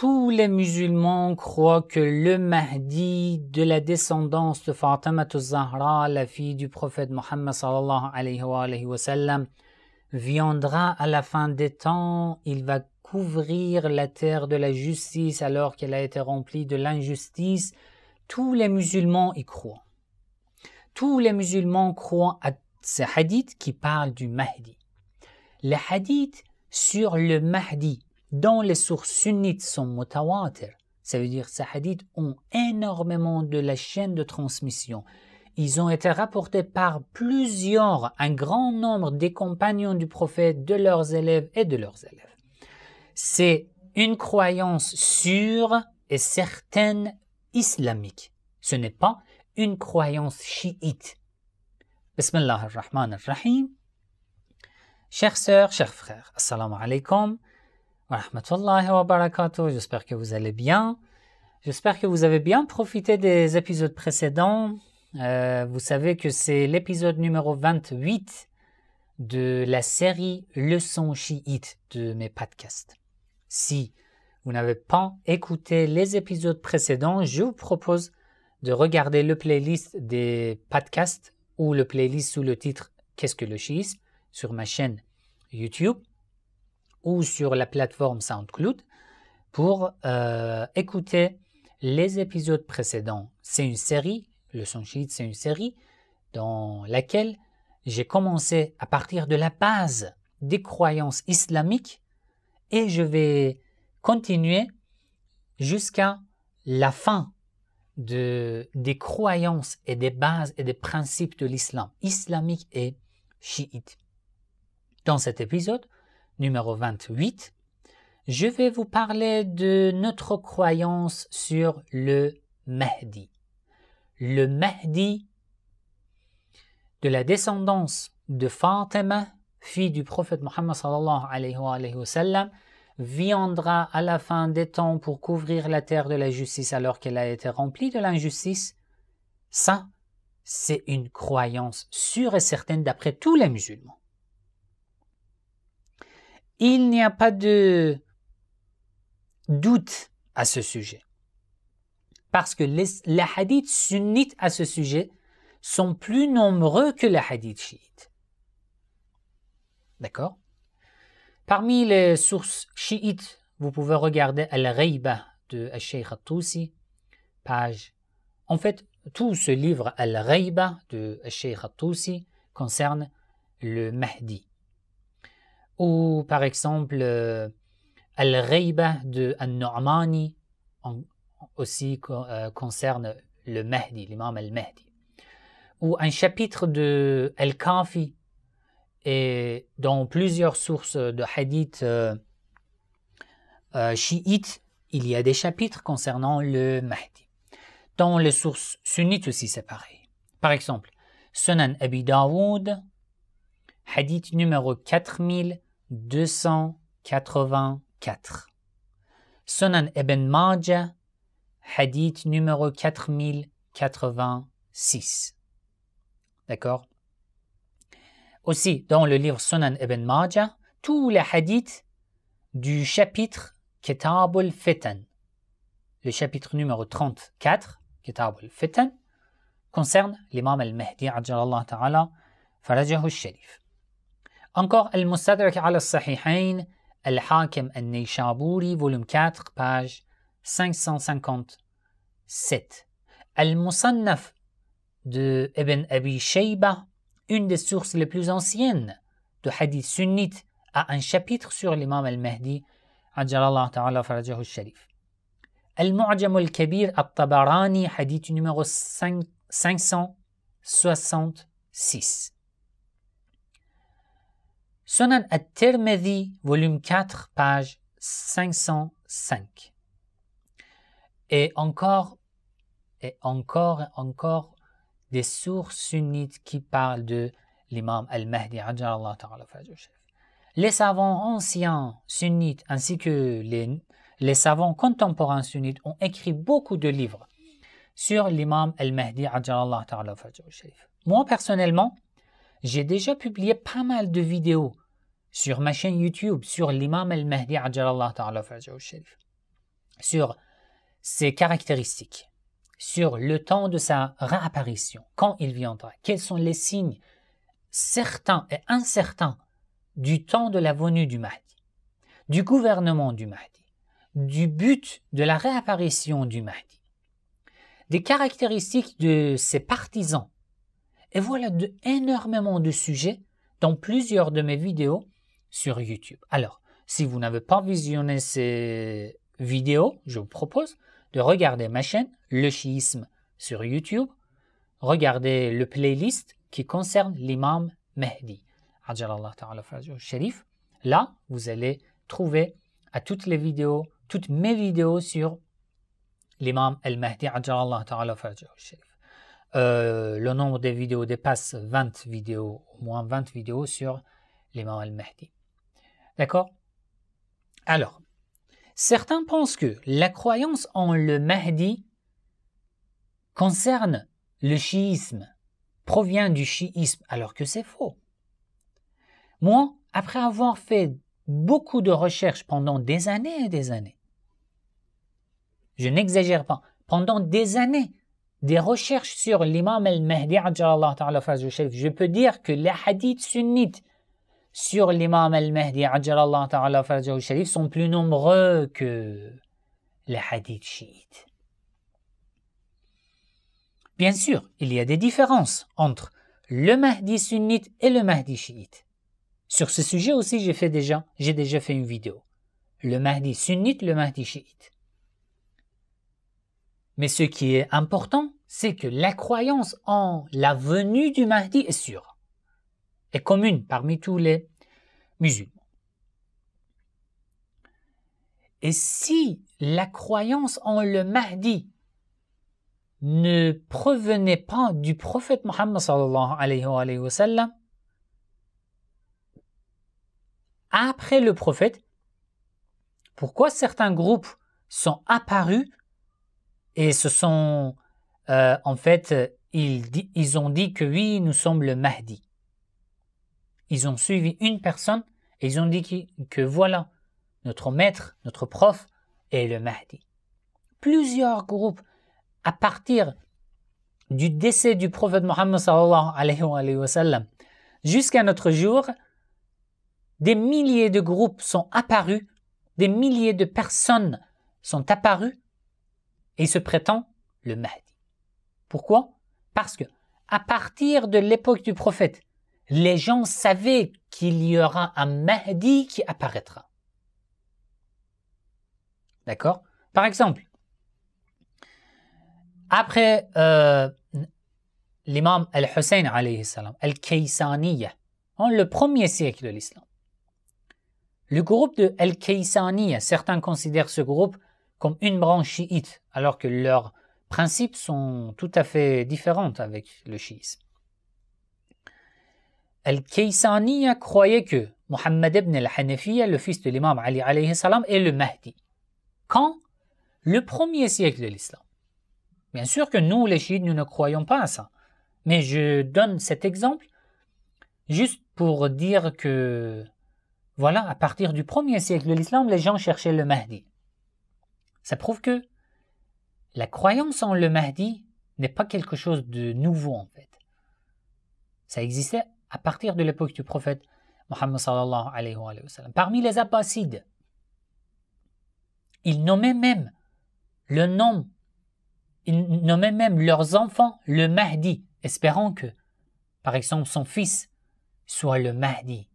tous les musulmans croient que le Mahdi de la descendance de Fatima Zahra, la fille du prophète Mohammed sallallahu alayhi wa, sallam, viendra à la fin des temps, il va couvrir la terre de la justice alors qu'elle a été remplie de l'injustice. Tous les musulmans y croient. Tous les musulmans croient à ces hadiths qui parlent du Mahdi. Les hadiths sur le Mahdi dont les sources sunnites sont mutawatir, ça veut dire ces hadiths ont énormément de la chaîne de transmission. Ils ont été rapportés par plusieurs, un grand nombre des compagnons du prophète, de leurs élèves et de leurs élèves. C'est une croyance sûre et certaine islamique. Ce n'est pas une croyance chiite. Bismillah sœurs, chers frères, assalamu alaikum. Wa J'espère que vous allez bien. J'espère que vous avez bien profité des épisodes précédents. Euh, vous savez que c'est l'épisode numéro 28 de la série Leçons chiites de mes podcasts. Si vous n'avez pas écouté les épisodes précédents, je vous propose de regarder le playlist des podcasts ou le playlist sous le titre Qu'est-ce que le chiisme sur ma chaîne YouTube ou sur la plateforme SoundCloud pour euh, écouter les épisodes précédents. C'est une série, le son chiite, c'est une série dans laquelle j'ai commencé à partir de la base des croyances islamiques et je vais continuer jusqu'à la fin de, des croyances et des bases et des principes de l'islam islamique et chiite. Dans cet épisode, numéro 28, je vais vous parler de notre croyance sur le Mahdi. Le Mahdi de la descendance de Fatima, fille du prophète Mohammed viendra à la fin des temps pour couvrir la terre de la justice alors qu'elle a été remplie de l'injustice. Ça, c'est une croyance sûre et certaine d'après tous les musulmans. Il n'y a pas de doute à ce sujet. Parce que les, hadiths sunnites à ce sujet sont plus nombreux que les hadiths chiites. D'accord Parmi les sources chiites, vous pouvez regarder Al-Ghaiba de Sheikh page. En fait, tout ce livre Al-Ghaiba de Sheikh concerne le Mahdi. Ou par exemple, euh, Al-Ghaiba de Al-Nu'mani aussi euh, concerne le Mahdi, l'imam Al-Mahdi. Ou un chapitre de Al-Kafi, et dans plusieurs sources de hadith euh, chiites, il y a des chapitres concernant le Mahdi. Dans les sources sunnites aussi, c'est pareil. Par exemple, Sunan Abi Dawood, hadith numéro 4000, 284. Sunan Ibn Majah, hadith numéro 4086. D'accord Aussi, dans le livre Sunan Ibn Majah, tous les hadiths du chapitre Kitab al-Fitan, le chapitre numéro 34, Kitab al-Fitan, concerne l'imam al-Mahdi, ta'ala, Farajahu al-Sharif. Encore Al-Mustadrak al-Sahihain, Al-Hakim al nishaburi volume 4, page 557. Al-Musannaf de Ibn Abi Shayba, une des sources les plus anciennes de hadith sunnite, a un chapitre sur l'imam al-Mahdi, al ta'ala farajahu sharif. Al-Mu'jam al-Kabir al-Tabarani, hadith numéro 566. Sunan at-Tirmidhi, volume 4, page 505. Et encore, et encore, encore des sources sunnites qui parlent de l'imam al-Mahdi. Les savants anciens sunnites ainsi que les, les savants contemporains sunnites ont écrit beaucoup de livres sur l'imam al-Mahdi. Moi personnellement, j'ai déjà publié pas mal de vidéos sur ma chaîne YouTube sur l'imam al-Mahdi sur ses caractéristiques, sur le temps de sa réapparition, quand il viendra, quels sont les signes certains et incertains du temps de la venue du Mahdi, du gouvernement du Mahdi, du but de la réapparition du Mahdi, des caractéristiques de ses partisans, et voilà de, énormément de sujets dans plusieurs de mes vidéos sur YouTube. Alors, si vous n'avez pas visionné ces vidéos, je vous propose de regarder ma chaîne, le chiisme, sur YouTube. Regardez le playlist qui concerne l'imam Mehdi. Là, vous allez trouver à toutes les vidéos, toutes mes vidéos sur l'imam al-Mahdi. Euh, le nombre des vidéos dépasse 20 vidéos, au moins 20 vidéos sur l'imam al-Mahdi. D'accord Alors, certains pensent que la croyance en le Mahdi concerne le chiisme, provient du chiisme, alors que c'est faux. Moi, après avoir fait beaucoup de recherches pendant des années et des années, je n'exagère pas, pendant des années, des recherches sur l'imam al-Mahdi, je peux dire que les hadiths sunnites sur l'imam al-Mahdi sont plus nombreux que les hadiths chiites. Bien sûr, il y a des différences entre le Mahdi sunnite et le Mahdi chiite. Sur ce sujet aussi, j'ai déjà, déjà fait une vidéo. Le Mahdi sunnite, le Mahdi chiite. Mais ce qui est important, c'est que la croyance en la venue du Mahdi est sûre, est commune parmi tous les musulmans. Et si la croyance en le Mahdi ne provenait pas du prophète Mohammed sallallahu après le prophète, pourquoi certains groupes sont apparus et ce sont, euh, en fait, ils, ont dit que oui, nous sommes le Mahdi. Ils ont suivi une personne et ils ont dit que, voilà, notre maître, notre prof est le Mahdi. Plusieurs groupes, à partir du décès du prophète Mohammed jusqu'à notre jour, des milliers de groupes sont apparus, des milliers de personnes sont apparues et se prétend le Mahdi. Pourquoi Parce que à partir de l'époque du prophète, les gens savaient qu'il y aura un Mahdi qui apparaîtra. D'accord Par exemple, après euh, l'imam Al-Hussein al en le premier siècle de l'islam, le groupe de Al-Kaysaniya, certains considèrent ce groupe comme une branche chiite, alors que leurs principes sont tout à fait différents avec le chiisme. Al-Kaysaniya croyait que Mohammed ibn al-Hanafiya, le fils de l'imam Ali alayhi salam, est le Mahdi. Quand Le premier siècle de l'islam. Bien sûr que nous, les chiites, nous ne croyons pas à ça. Mais je donne cet exemple juste pour dire que, voilà, à partir du premier siècle de l'islam, les gens cherchaient le Mahdi. Ça prouve que la croyance en le Mahdi n'est pas quelque chose de nouveau en fait. Ça existait à partir de l'époque du prophète Mohammed alayhi wa sallam. Parmi les Abbasides, ils nommaient même le nom, ils nommaient même leurs enfants le Mahdi, espérant que, par exemple, son fils soit le Mahdi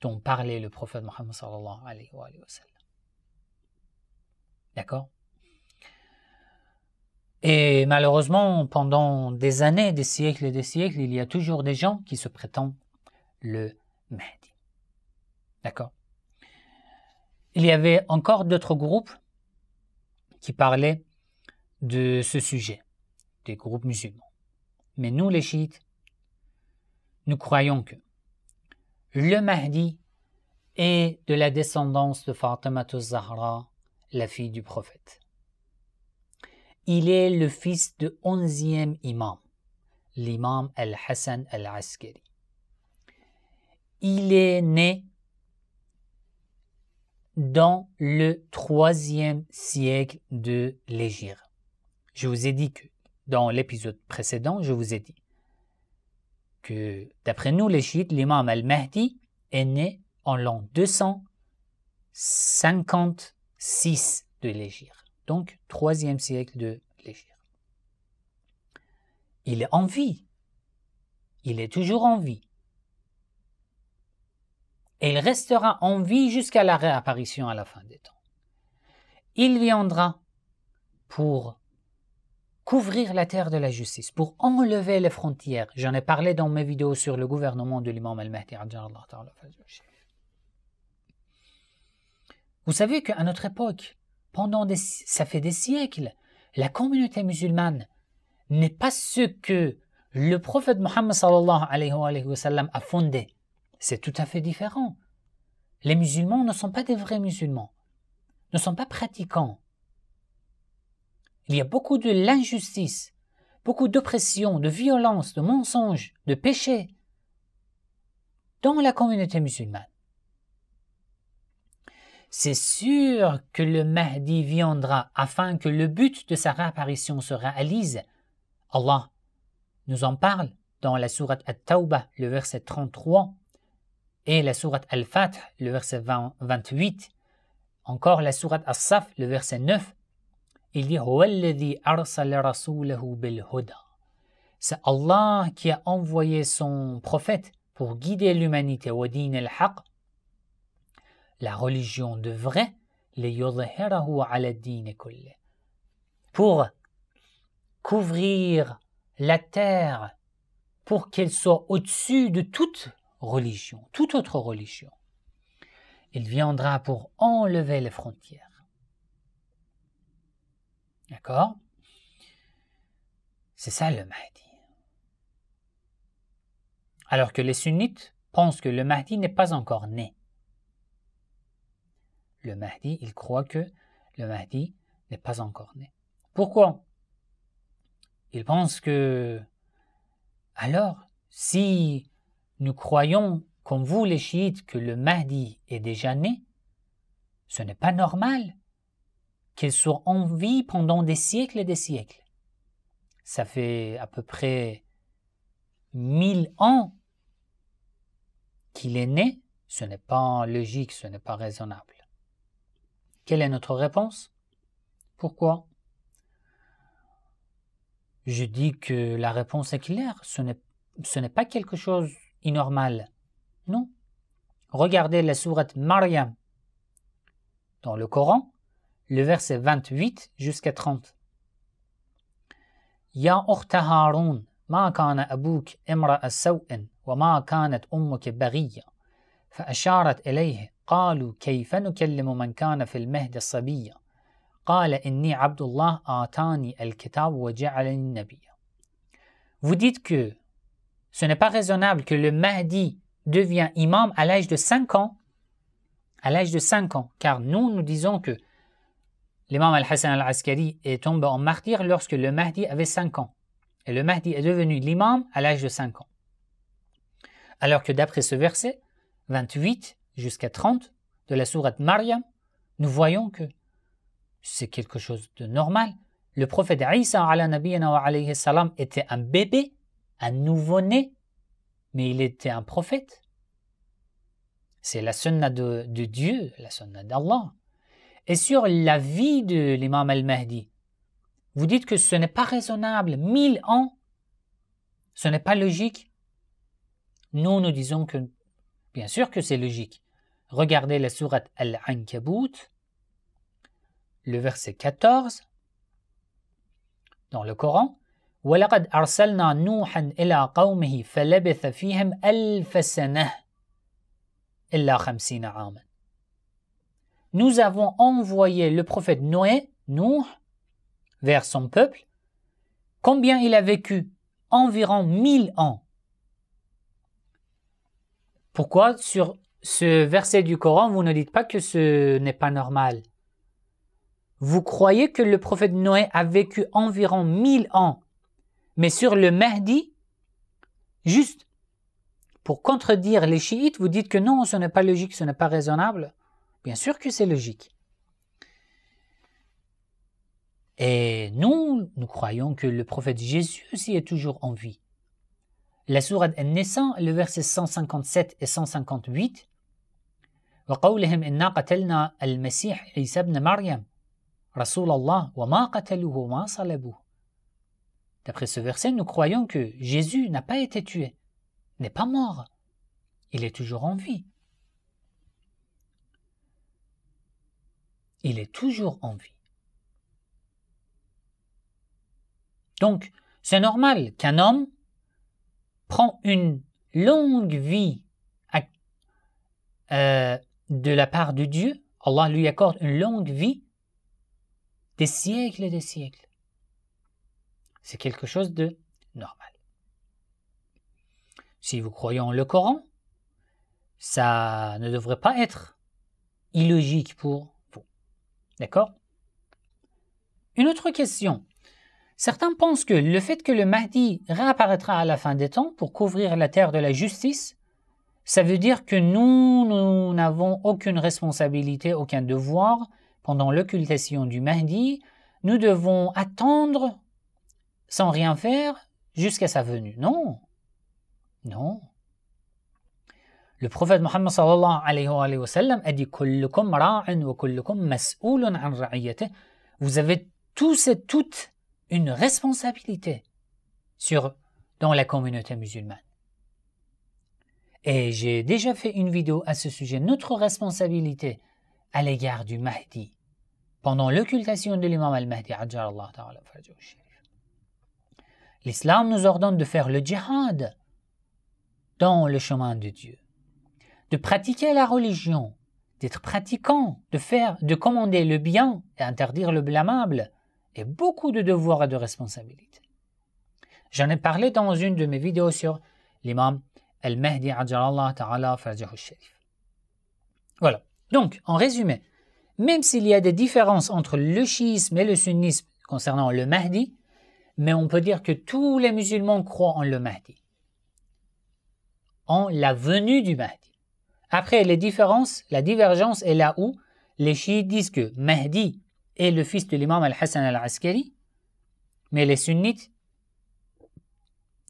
dont parlait le prophète Mohammed sallallahu alayhi wa sallam. D'accord Et malheureusement, pendant des années, des siècles et des siècles, il y a toujours des gens qui se prétendent le Mahdi. D'accord Il y avait encore d'autres groupes qui parlaient de ce sujet, des groupes musulmans. Mais nous, les chiites, nous croyons que le Mahdi est de la descendance de Fatima Zahra la fille du prophète. Il est le fils de 11e imam, l'imam al-Hassan al-Askari. Il est né dans le troisième siècle de l'Égypte. Je vous ai dit que, dans l'épisode précédent, je vous ai dit que, d'après nous les chiites, l'imam al-Mahdi est né en l'an 250 6 de l'Égypte, donc 3e siècle de l'Égypte. Il est en vie. Il est toujours en vie. Et il restera en vie jusqu'à la réapparition à la fin des temps. Il viendra pour couvrir la terre de la justice, pour enlever les frontières. J'en ai parlé dans mes vidéos sur le gouvernement de l'imam al-Mahdi. Vous savez qu'à notre époque, pendant des, ça fait des siècles, la communauté musulmane n'est pas ce que le prophète Mohammed alayhi wa a fondé. C'est tout à fait différent. Les musulmans ne sont pas des vrais musulmans, ne sont pas pratiquants. Il y a beaucoup de l'injustice, beaucoup d'oppression, de violence, de mensonges, de péchés dans la communauté musulmane c'est sûr que le Mahdi viendra afin que le but de sa réapparition se réalise. Allah nous en parle dans la sourate At-Tawbah, le verset 33, et la sourate Al-Fath, le verset 28, encore la sourate As-Saf, le verset 9. Il dit C'est Allah qui a envoyé son prophète pour guider l'humanité au din al-haq, la religion de vrai, pour couvrir la terre, pour qu'elle soit au-dessus de toute religion, toute autre religion. Il viendra pour enlever les frontières. D'accord C'est ça le Mahdi. Alors que les sunnites pensent que le Mahdi n'est pas encore né le Mahdi, il croit que le Mahdi n'est pas encore né. Pourquoi Il pense que alors, si nous croyons comme vous les chiites que le Mahdi est déjà né, ce n'est pas normal qu'il soit en vie pendant des siècles et des siècles. Ça fait à peu près mille ans qu'il est né, ce n'est pas logique, ce n'est pas raisonnable. Quelle est notre réponse Pourquoi Je dis que la réponse est claire, ce n'est pas quelque chose inormal. Non. Regardez la sourate Maryam. Dans le Coran, le verset 28 jusqu'à 30. Ya maa ma kana abouk imra as wa ma kanat ummuk vous dites que ce n'est pas raisonnable que le Mahdi devient imam à l'âge de 5 ans, à l'âge de 5 ans, car nous, nous disons que l'imam al-Hassan al-Askari est tombé en martyr lorsque le Mahdi avait 5 ans, et le Mahdi est devenu l'imam à l'âge de 5 ans. Alors que d'après ce verset, 28 jusqu'à 30 de la sourate Maryam, nous voyons que c'est quelque chose de normal. Le prophète Isa alayhi salam était un bébé, un nouveau-né, mais il était un prophète. C'est la sunna de, Dieu, la sunna d'Allah. Et sur la vie de l'imam al-Mahdi, vous dites que ce n'est pas raisonnable, mille ans, ce n'est pas logique. Nous, nous disons que Bien sûr que c'est logique. Regardez la sourate Al-Ankabut, le verset 14, dans le Coran. Nous avons envoyé le prophète Noé, Nouh, vers son peuple. Combien il a vécu Environ mille ans. Pourquoi sur ce verset du Coran, vous ne dites pas que ce n'est pas normal Vous croyez que le prophète Noé a vécu environ 1000 ans, mais sur le Mahdi, juste pour contredire les chiites, vous dites que non, ce n'est pas logique, ce n'est pas raisonnable. Bien sûr que c'est logique. Et nous, nous croyons que le prophète Jésus aussi est toujours en vie la sourate An-Nisa, le verset 157 et 158, D'après ce verset, nous croyons que Jésus n'a pas été tué, n'est pas mort. Il est toujours en vie. Il est toujours en vie. Donc, c'est normal qu'un homme prend une longue vie euh, de la part de Dieu, Allah lui accorde une longue vie des siècles et des siècles. C'est quelque chose de normal. Si vous croyez en le Coran, ça ne devrait pas être illogique pour vous. D'accord Une autre question. Certains pensent que le fait que le Mahdi réapparaîtra à la fin des temps pour couvrir la terre de la justice, ça veut dire que nous, nous n'avons aucune responsabilité, aucun devoir pendant l'occultation du Mahdi. Nous devons attendre sans rien faire jusqu'à sa venue. Non. Non. Le prophète Mohammed sallallahu alayhi wa sallam a dit Vous avez tous et toutes une responsabilité sur, dans la communauté musulmane. Et j'ai déjà fait une vidéo à ce sujet, notre responsabilité à l'égard du Mahdi, pendant l'occultation de l'imam al-Mahdi, L'islam nous ordonne de faire le djihad dans le chemin de Dieu, de pratiquer la religion, d'être pratiquant, de faire, de commander le bien et interdire le blâmable, beaucoup de devoirs et de responsabilités. J'en ai parlé dans une de mes vidéos sur l'imam Al-Mahdi Ajallah Ta'ala Sharif. Voilà. Donc, en résumé, même s'il y a des différences entre le chiisme et le sunnisme concernant le Mahdi, mais on peut dire que tous les musulmans croient en le Mahdi, en la venue du Mahdi. Après, les différences, la divergence est là où les chiites disent que Mahdi est le fils de l'imam al-Hassan al-Askari, mais les sunnites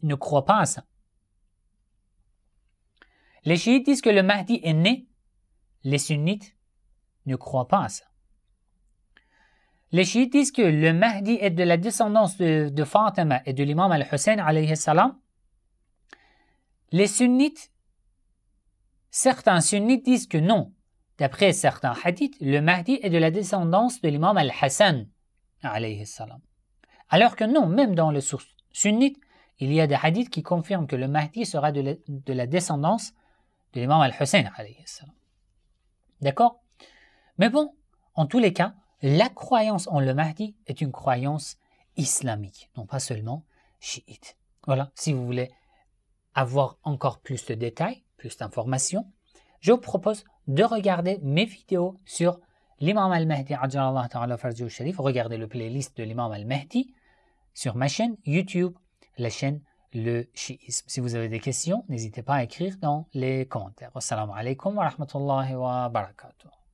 ne croient pas à ça. Les chiites disent que le Mahdi est né, les sunnites ne croient pas à ça. Les chiites disent que le Mahdi est de la descendance de, de Fatima et de l'imam al-Hussein alayhi salam. Les sunnites, certains sunnites disent que non, D'après certains hadiths, le Mahdi est de la descendance de l'imam al-Hassan, alors que non, même dans les sources sunnites, il y a des hadiths qui confirment que le Mahdi sera de la, descendance de l'imam al-Hussein. D'accord Mais bon, en tous les cas, la croyance en le Mahdi est une croyance islamique, non pas seulement chiite. Voilà, si vous voulez avoir encore plus de détails, plus d'informations, je vous propose de regarder mes vidéos sur l'imam al-Mahdi, regardez le playlist de l'imam al-Mahdi sur ma chaîne YouTube, la chaîne Le Chiisme. Si vous avez des questions, n'hésitez pas à écrire dans les commentaires. Assalamu alaikum wa rahmatullahi wa barakatuh.